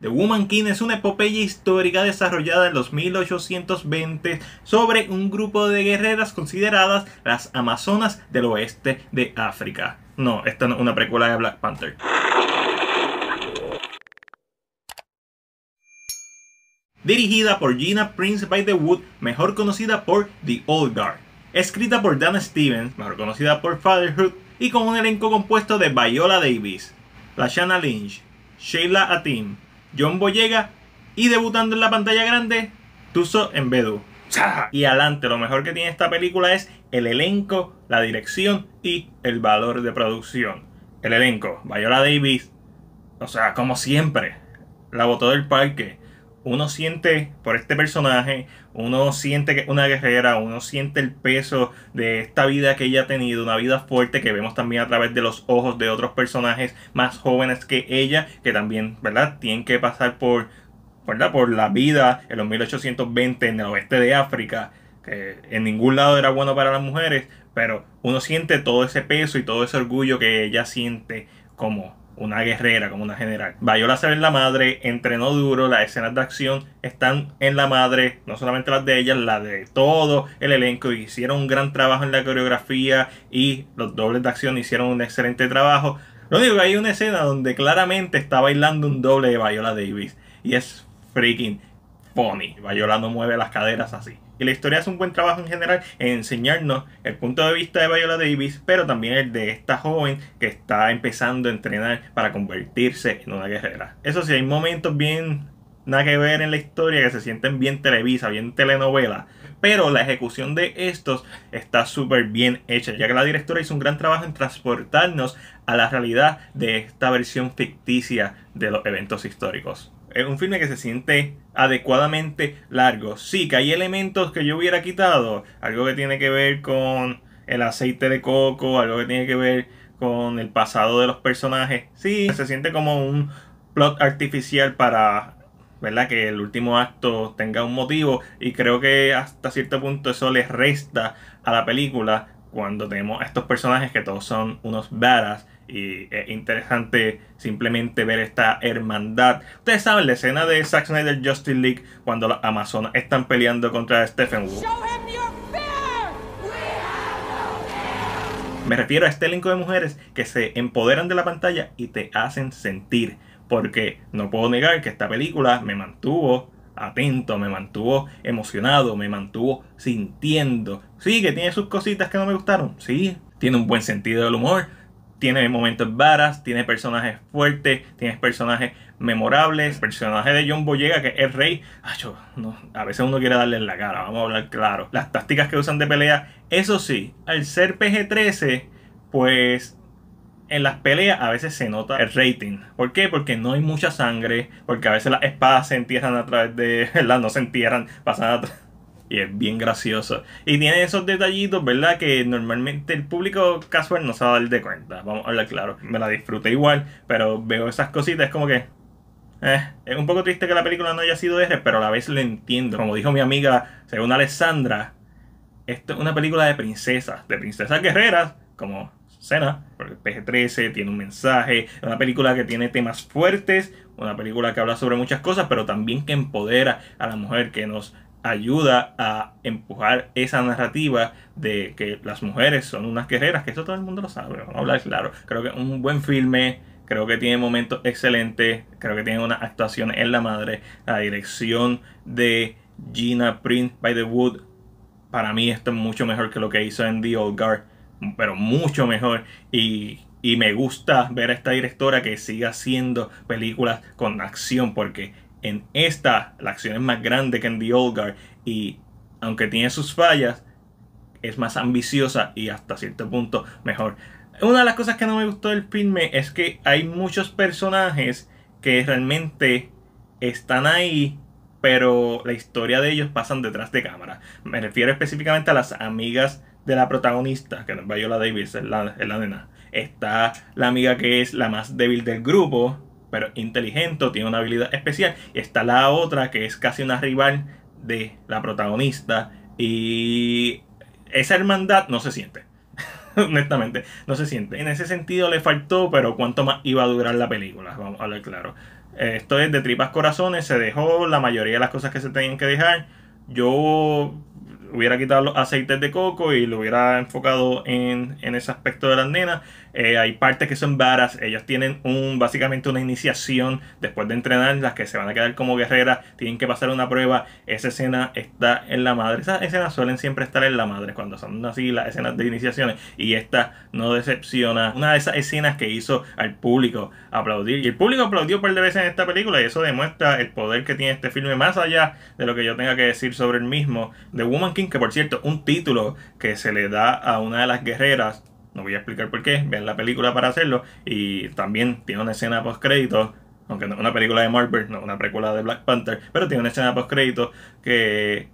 The Woman King es una epopeya histórica desarrollada en los 1820 sobre un grupo de guerreras consideradas las Amazonas del oeste de África. No, esta no es una precuela de Black Panther. Dirigida por Gina Prince by the Wood, mejor conocida por The Old Guard. Escrita por Dan Stevens, mejor conocida por Fatherhood, y con un elenco compuesto de Viola Davis, Lashana Lynch, Sheila Atim, John Boyega y debutando en la pantalla grande, Tuso en bedu. Y adelante, lo mejor que tiene esta película es el elenco, la dirección y el valor de producción. El elenco, Viola Davis, o sea, como siempre, la botó del parque uno siente por este personaje, uno siente que una guerrera, uno siente el peso de esta vida que ella ha tenido, una vida fuerte que vemos también a través de los ojos de otros personajes más jóvenes que ella, que también, ¿verdad? Tienen que pasar por, ¿verdad? Por la vida en los 1820 en el oeste de África, que en ningún lado era bueno para las mujeres, pero uno siente todo ese peso y todo ese orgullo que ella siente como una guerrera, como una general. Viola se ve en la madre, entrenó duro, las escenas de acción están en la madre, no solamente las de ella, las de todo el elenco. Hicieron un gran trabajo en la coreografía y los dobles de acción hicieron un excelente trabajo. Lo único que hay una escena donde claramente está bailando un doble de Viola Davis y es freaking funny. Viola no mueve las caderas así. Y la historia hace un buen trabajo en general en enseñarnos el punto de vista de Viola Davis, pero también el de esta joven que está empezando a entrenar para convertirse en una guerrera. Eso sí, hay momentos bien nada que ver en la historia que se sienten bien televisa, bien telenovela. Pero la ejecución de estos está súper bien hecha, ya que la directora hizo un gran trabajo en transportarnos a la realidad de esta versión ficticia de los eventos históricos. Es un filme que se siente adecuadamente largo. Sí, que hay elementos que yo hubiera quitado. Algo que tiene que ver con el aceite de coco, algo que tiene que ver con el pasado de los personajes. Sí, se siente como un plot artificial para, ¿verdad? Que el último acto tenga un motivo y creo que hasta cierto punto eso les resta a la película cuando tenemos a estos personajes que todos son unos varas y es interesante simplemente ver esta hermandad. Ustedes saben la escena de Zack Snyder Justice League cuando las Amazonas están peleando contra Stephen Wood. Me refiero a este elenco de mujeres que se empoderan de la pantalla y te hacen sentir. Porque no puedo negar que esta película me mantuvo atento, me mantuvo emocionado, me mantuvo sintiendo. Sí, que tiene sus cositas que no me gustaron. Sí, tiene un buen sentido del humor tiene momentos varas, tiene personajes fuertes, tiene personajes memorables. El personaje de John Boyega, que es rey, a veces uno quiere darle en la cara, vamos a hablar claro. Las tácticas que usan de pelea, eso sí, al ser PG-13, pues en las peleas a veces se nota el rating. ¿Por qué? Porque no hay mucha sangre, porque a veces las espadas se entierran a través de, ¿verdad? No se entierran, pasan a través y es bien gracioso. Y tiene esos detallitos, ¿verdad? Que normalmente el público casual no se va a dar de cuenta. Vamos a hablar claro. Me la disfruté igual, pero veo esas cositas como que... Eh, es un poco triste que la película no haya sido R, pero a la vez lo entiendo. Como dijo mi amiga, según Alessandra, esto es una película de princesas, de princesas guerreras, como Cena, porque PG-13 tiene un mensaje, una película que tiene temas fuertes, una película que habla sobre muchas cosas, pero también que empodera a la mujer, que nos ayuda a empujar esa narrativa de que las mujeres son unas guerreras, que eso todo el mundo lo sabe, vamos a hablar claro. Creo que es un buen filme, creo que tiene momentos excelentes, creo que tiene una actuación en la madre, la dirección de Gina Prince by the Wood, para mí esto es mucho mejor que lo que hizo en The Old Guard, pero mucho mejor y y me gusta ver a esta directora que siga haciendo películas con acción porque en esta, la acción es más grande que en The Olgar y aunque tiene sus fallas, es más ambiciosa y hasta cierto punto mejor. Una de las cosas que no me gustó del filme es que hay muchos personajes que realmente están ahí, pero la historia de ellos pasan detrás de cámara. Me refiero específicamente a las amigas de la protagonista, que no es Viola Davis, la, es la nena. Está la amiga que es la más débil del grupo, pero inteligente, tiene una habilidad especial. Y está la otra que es casi una rival de la protagonista. Y esa hermandad no se siente. Honestamente, no se siente. En ese sentido le faltó, pero cuánto más iba a durar la película, vamos a hablar claro. Esto es de tripas corazones, se dejó la mayoría de las cosas que se tenían que dejar. Yo hubiera quitado los aceites de coco y lo hubiera enfocado en, en ese aspecto de las nenas. Eh, hay partes que son varas, ellos tienen un básicamente una iniciación después de entrenar, las que se van a quedar como guerreras, tienen que pasar una prueba. Esa escena está en la madre. Esas escenas suelen siempre estar en la madre cuando son así las escenas de iniciaciones. Y esta no decepciona. Una de esas escenas que hizo al público aplaudir. Y el público aplaudió un par de veces en esta película y eso demuestra el poder que tiene este filme más allá de lo que yo tenga que decir sobre el mismo. The Woman King, que por cierto, un título que se le da a una de las guerreras voy a explicar por qué. Vean la película para hacerlo. Y también tiene una escena post crédito aunque no una película de Marvel, no una película de Black Panther, pero tiene una escena post crédito que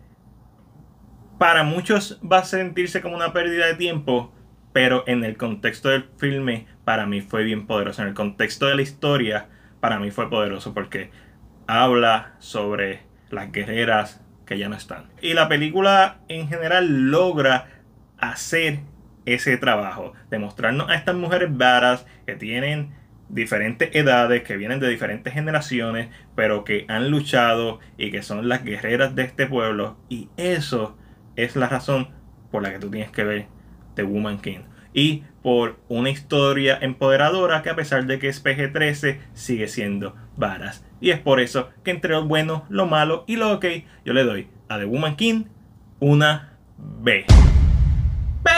para muchos va a sentirse como una pérdida de tiempo, pero en el contexto del filme para mí fue bien poderoso, en el contexto de la historia para mí fue poderoso porque habla sobre las guerreras que ya no están. Y la película en general logra hacer ese trabajo de a estas mujeres varas que tienen diferentes edades, que vienen de diferentes generaciones, pero que han luchado y que son las guerreras de este pueblo. Y eso es la razón por la que tú tienes que ver The Woman King. Y por una historia empoderadora que a pesar de que es PG-13 sigue siendo varas. Y es por eso que entre lo bueno, lo malo y lo ok, yo le doy a The Woman King una B.